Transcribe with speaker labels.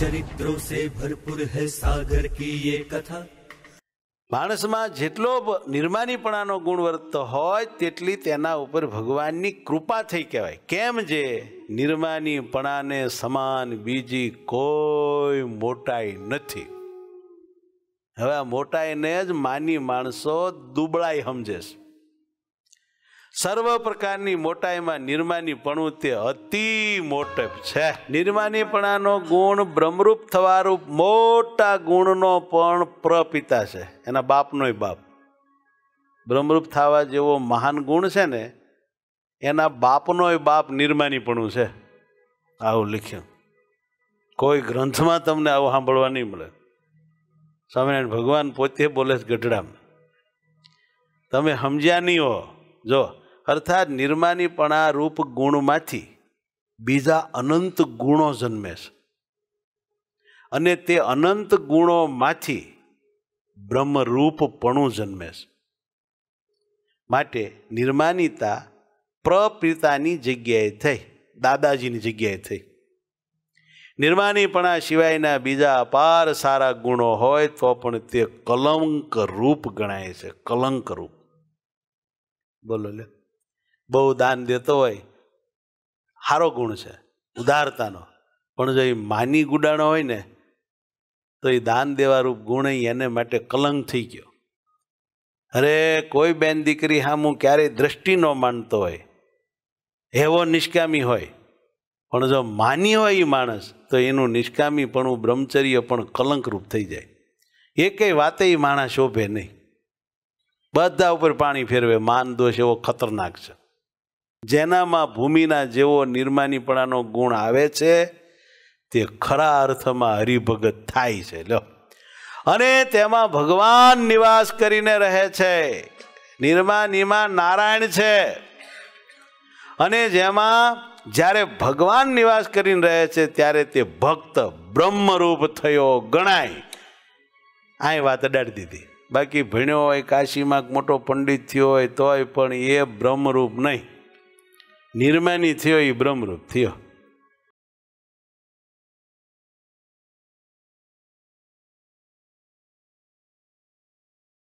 Speaker 1: ચરિત્રો સે ભરપૂર હૈ સાગર કી યે કથા માણસમાં જેટલો નિર્માનીપણાનો ગુણ વર્તતો હોય તેટલી તેના ઉપર ભગવાનની કૃપા થઈ કહેવાય કેમ જે નિર્માનીપણાને સમાન બીજી કોઈ મોટાઈ નથી હવે આ મોટાઈને જ માની માણસો દુબળાઈ સમજે છે સર્વ પ્રકારની મોટાઈમાં નિર્માનીપણું તે અતિ મોટે છે નિર્માનીપણાનો ગુણ બ્રહ્મરૂપ થવારૂપ મોટા ગુણનો પણ પ્રપિતા છે એના બાપનોય બાપ બ્રહ્મરૂપ થવા જેવો મહાન ગુણ છે ને એના બાપનોય બાપ નિર્માનીપણું છે આવું લખ્યું કોઈ ગ્રંથમાં તમને આવું સાંભળવા નહીં મળે સ્વામિનારાયણ ભગવાન પોતે બોલે છે ગઢડામાં તમે સમજ્યા નહીં હો જો અર્થાત નિર્માનીપણા રૂપ ગુણમાંથી બીજા અનંત ગુણો જન્મે છે અને તે અનંત ગુણોમાંથી બ્રહ્મરૂપપણું જન્મે છે માટે નિર્માનીતા પ્રપિતાની જગ્યાએ થઈ દાદાજીની જગ્યાએ થઈ નિર્માનીપણા સિવાયના બીજા અપાર સારા ગુણો હોય તો પણ તે કલંક રૂપ ગણાય છે કલંક રૂપ બોલો લે બહુ દાન દેતો હોય સારો ગુણ છે ઉદારતાનો પણ જો એ માની ગુડાણો હોય ને તો એ દાન દેવારૂપ ગુણ એને માટે કલંક થઈ ગયો અરે કોઈ બેન દીકરી હામું ક્યારેય દ્રષ્ટિ ન માનતો હોય એવો નિષ્કામી હોય પણ જો માની હોય એ માણસ તો એનું નિષ્કામી પણ બ્રહ્મચર્ય પણ કલંકરૂપ થઈ જાય એ એકેય વાતે એ માણસ શોભે નહીં બધા ઉપર પાણી ફેરવે માન દોષ એવો ખતરનાક છે જેનામાં ભૂમિના જેવો નિર્માનીપણાનો ગુણ આવે છે તે ખરા અર્થમાં હરિભગત થાય છે લો અને તેમાં ભગવાન નિવાસ કરીને રહે છે નિર્માનીમાં નારાયણ છે અને જેમાં જ્યારે ભગવાન નિવાસ કરીને રહે છે ત્યારે તે ભક્ત બ્રહ્મરૂપ થયો ગણાય આ વાત અડાડી દીધી બાકી ભણ્યો હોય કાશીમાં મોટો પંડિત થયો હોય તોય પણ એ બ્રહ્મરૂપ નહીં નિર્માની થયો એ બ્રહ્મરૂપ થયો